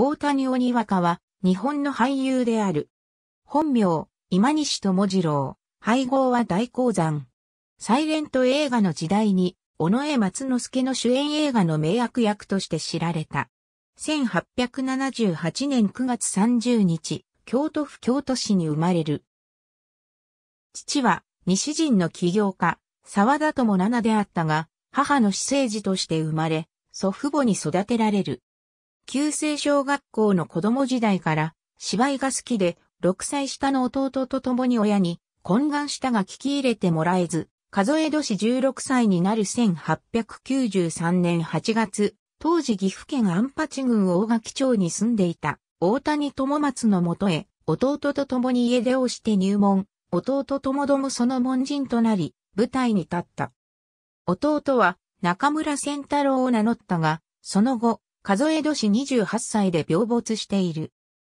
大谷鬼若は、日本の俳優である。本名、今西智次郎。配合は大鉱山。サイレント映画の時代に、尾上松之助の主演映画の名役役として知られた。1878年9月30日、京都府京都市に生まれる。父は、西人の起業家、沢田奈七であったが、母の私生児として生まれ、祖父母に育てられる。旧制小学校の子供時代から芝居が好きで、6歳下の弟と共に親に懇願したが聞き入れてもらえず、数え年16歳になる1893年8月、当時岐阜県安八郡大垣町に住んでいた大谷友松のもとへ、弟と共に家出をして入門、弟ともどもその門人となり、舞台に立った。弟は中村仙太郎を名乗ったが、その後、数え年28歳で病没している。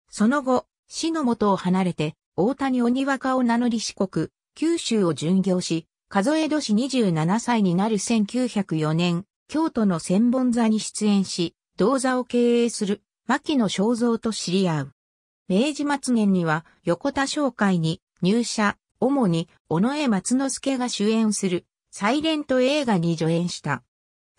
その後、死の元を離れて、大谷鬼若を名乗り四国、九州を巡業し、数え年27歳になる1904年、京都の千本座に出演し、銅座を経営する、牧野正造と知り合う。明治末年には、横田商会に入社、主に、尾上松之助が主演する、サイレント映画に助演した。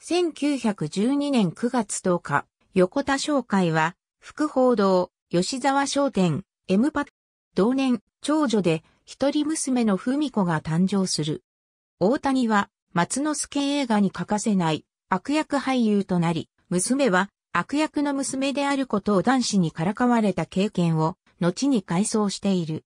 1912年9月10日、横田商会は、副報道、吉沢商店、エムパ、同年、長女で、一人娘の文子が誕生する。大谷は、松之助映画に欠かせない、悪役俳優となり、娘は、悪役の娘であることを男子にからかわれた経験を、後に回想している。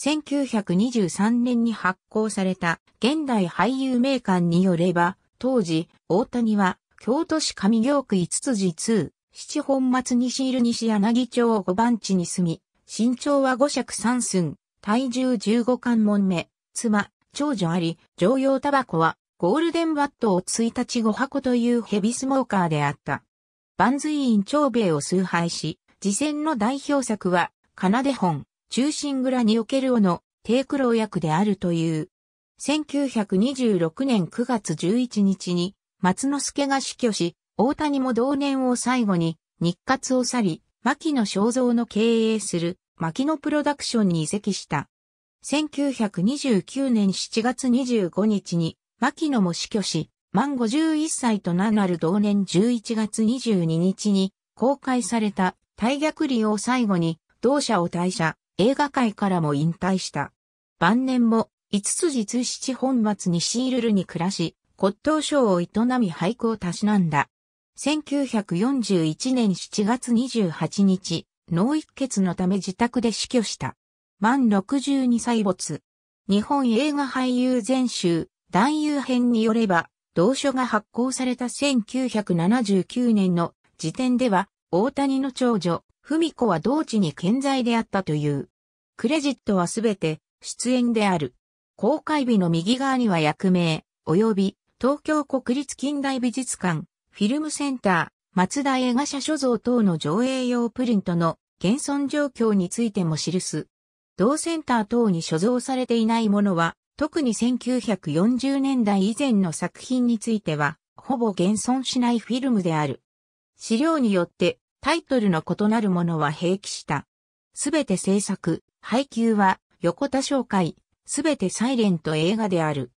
1923年に発行された現代俳優名鑑によれば、当時、大谷は、京都市上京区五辻通、七本松西入西柳町五番地に住み、身長は五尺三寸、体重十五貫門目、妻、長女あり、常用タバコは、ゴールデンバットを1日五箱というヘビスモーカーであった。万随院長兵衛を崇拝し、次戦の代表作は、奏で本、中心蔵における尾の、低苦労役であるという。1926年9月11日に松之助が死去し、大谷も同年を最後に日活を去り、牧野正造の経営する牧野プロダクションに移籍した。1929年7月25日に牧野も死去し、満51歳となる同年11月22日に公開された大逆利を最後に同社を退社、映画界からも引退した。晩年も五筋通七本松西イルルに暮らし、骨董商を営み俳句をたしなんだ。1941年7月28日、脳一血のため自宅で死去した。満62歳没。日本映画俳優全集、男優編によれば、同書が発行された1979年の時点では、大谷の長女、文子は同地に健在であったという。クレジットはすべて出演である。公開日の右側には役名、及び東京国立近代美術館、フィルムセンター、松田映画社所蔵等の上映用プリントの現存状況についても記す。同センター等に所蔵されていないものは、特に1940年代以前の作品については、ほぼ現存しないフィルムである。資料によってタイトルの異なるものは併記した。すべて制作、配給は横田紹介。すべてサイレント映画である。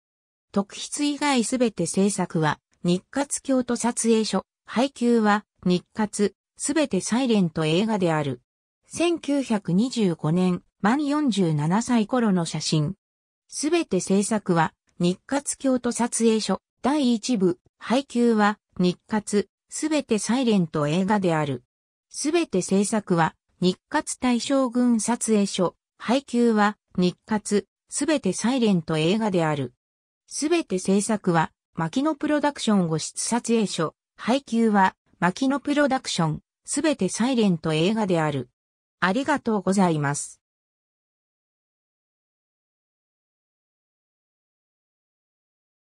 特筆以外すべて制作は、日活京都撮影所、配給は、日活、すべてサイレント映画である。1925年、満47歳頃の写真。すべて制作は、日活京都撮影所、第一部、配給は、日活、すべてサイレント映画である。すべて制作は、日活大将軍撮影所、配給は、日活、すべてサイレント映画である。すべて制作は、牧野プロダクションを出撮影所、配給は、牧野プロダクション、すべてサイレント映画である。ありがとうございます。